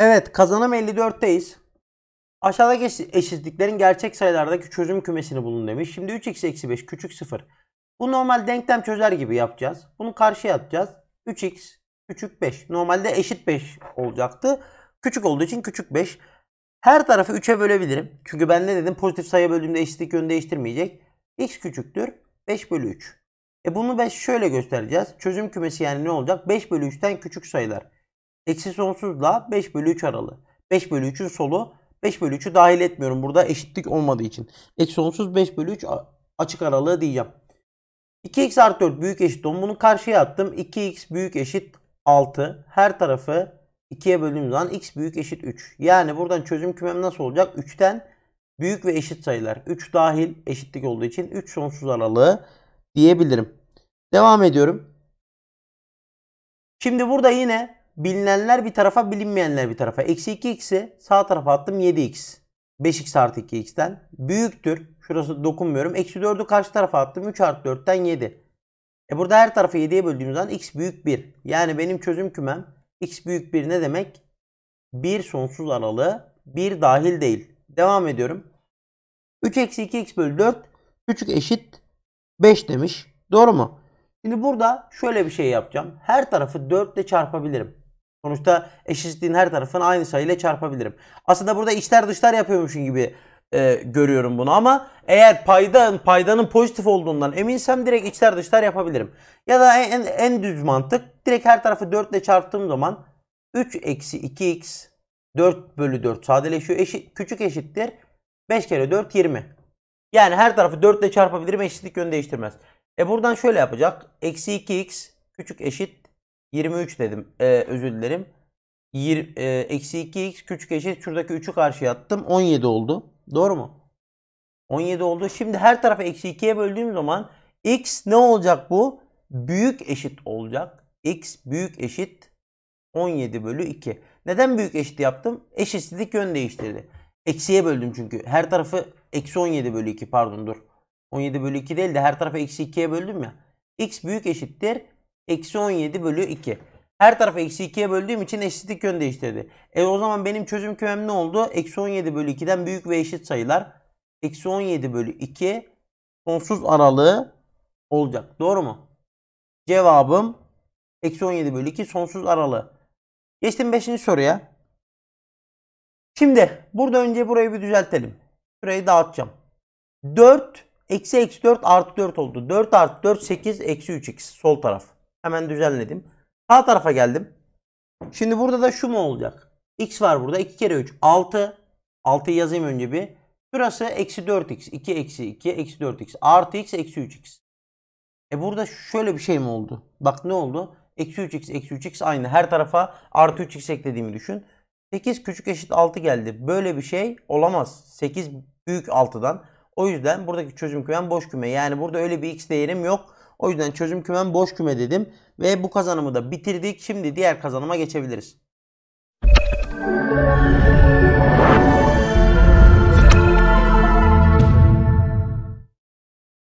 Evet kazanım 54'teyiz. Aşağıda eşitliklerin gerçek sayılardaki çözüm kümesini bulun demiş. Şimdi 3x eksi 5 küçük 0. Bu normal denklem çözer gibi yapacağız. Bunu karşıya atacağız. 3x küçük 5. Normalde eşit 5 olacaktı. Küçük olduğu için küçük 5. Her tarafı 3'e bölebilirim. Çünkü ben ne dedim? Pozitif sayı böldüğümde eşitlik yönü değiştirmeyecek. x küçüktür. 5 bölü 3. E bunu 5 şöyle göstereceğiz. Çözüm kümesi yani ne olacak? 5 bölü 3'ten küçük sayılar. Eksi sonsuzla 5 bölü 3 aralı. 5 bölü 3'ün solu 5 bölü 3'ü dahil etmiyorum. Burada eşitlik olmadığı için. Eksi sonsuz 5 bölü 3 açık aralığı diyeceğim. 2x artı 4 büyük eşit 10. Bunu karşıya attım. 2x büyük eşit 6. Her tarafı 2'ye böldüğüm zaman x büyük eşit 3. Yani buradan çözüm kümem nasıl olacak? 3'ten büyük ve eşit sayılar. 3 dahil eşitlik olduğu için 3 sonsuz aralığı diyebilirim. Devam ediyorum. Şimdi burada yine bilinenler bir tarafa bilinmeyenler bir tarafa. Eksi 2x'i sağ tarafa attım 7x. 5x artı 2x'ten büyüktür. Şurası dokunmuyorum. Eksi 4'ü karşı tarafa attım. 3 artı 4'ten 7. E burada her tarafı 7'ye böldüğümüz zaman x büyük 1. Yani benim çözüm kümem x büyük 1 ne demek? 1 sonsuz aralığı 1 dahil değil. Devam ediyorum. 3 eksi 2x bölü 4 küçük eşit 5 demiş. Doğru mu? Şimdi burada şöyle bir şey yapacağım. Her tarafı 4 ile çarpabilirim. Sonuçta eşitliğin her tarafını aynı sayıyla çarpabilirim. Aslında burada içler dışlar yapıyormuşum gibi e, görüyorum bunu ama eğer paydan paydanın pozitif olduğundan eminsem direkt içler dışlar yapabilirim. Ya da en, en düz mantık direkt her tarafı 4 ile çarptığım zaman 3 eksi 2x 4 bölü 4 sadeleşiyor. Eşit, küçük eşittir. 5 kere 4 20. Yani her tarafı 4 ile çarpabilirim eşitlik yönü değiştirmez. E buradan şöyle yapacak. Eksi 2x küçük eşit 23 dedim. Ee, özür dilerim. E, eksi e, 2x küçük eşit. Şuradaki 3'ü karşıya attım. 17 oldu. Doğru mu? 17 oldu. Şimdi her tarafı eksi 2'ye böldüğüm zaman x ne olacak bu? Büyük eşit olacak. x büyük eşit 17 bölü 2. Neden büyük eşit yaptım? Eşitsizlik yön değiştirdi. Eksiye böldüm çünkü. Her tarafı eksi 17 bölü 2 pardon dur. 17 bölü 2 değil de her tarafı eksi 2'ye böldüm ya. x büyük eşittir Eksi 17 bölü 2. Her tarafı eksi 2'ye böldüğüm için eşitlik yön değiştirdi. E o zaman benim çözüm kümem ne oldu? Eksi 17 bölü 2'den büyük ve eşit sayılar. Eksi 17 bölü 2 sonsuz aralığı olacak. Doğru mu? Cevabım eksi 17 bölü 2 sonsuz aralığı. Geçtim 5. soruya. Şimdi burada önce burayı bir düzeltelim. Burayı dağıtacağım. 4 eksi eksi 4 artı 4 oldu. 4 artı 4 8 eksi 3 x sol taraf. Hemen düzenledim. Sağ tarafa geldim. Şimdi burada da şu mu olacak? X var burada. 2 kere 3. 6. 6'yı yazayım önce bir. Burası eksi 4x. 2 eksi 2 eksi 4x. Artı x eksi 3x. E burada şöyle bir şey mi oldu? Bak ne oldu? Eksi 3x eksi 3x aynı. Her tarafa artı 3x eklediğimi düşün. 8 küçük eşit 6 geldi. Böyle bir şey olamaz. 8 büyük 6'dan. O yüzden buradaki çözüm kümem boş küme. Yani burada öyle bir x değerim yok. O yüzden çözüm kümem boş küme dedim. Ve bu kazanımı da bitirdik. Şimdi diğer kazanıma geçebiliriz.